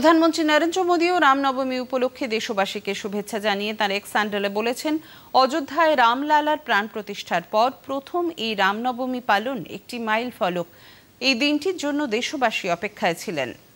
প্রধানমন্ত্রী নরেন্দ্র মোদীও রামনবমী উপলক্ষে দেশবাসীকে শুভেচ্ছা জানিয়ে তার এক স্যান্ডেলে বলেছেন অযোধ্যায় রামলালার প্রাণ প্রতিষ্ঠার পর প্রথম এই রামনবমী পালন একটি মাইল ফলক এই দিনটির জন্য দেশবাসী অপেক্ষায় ছিলেন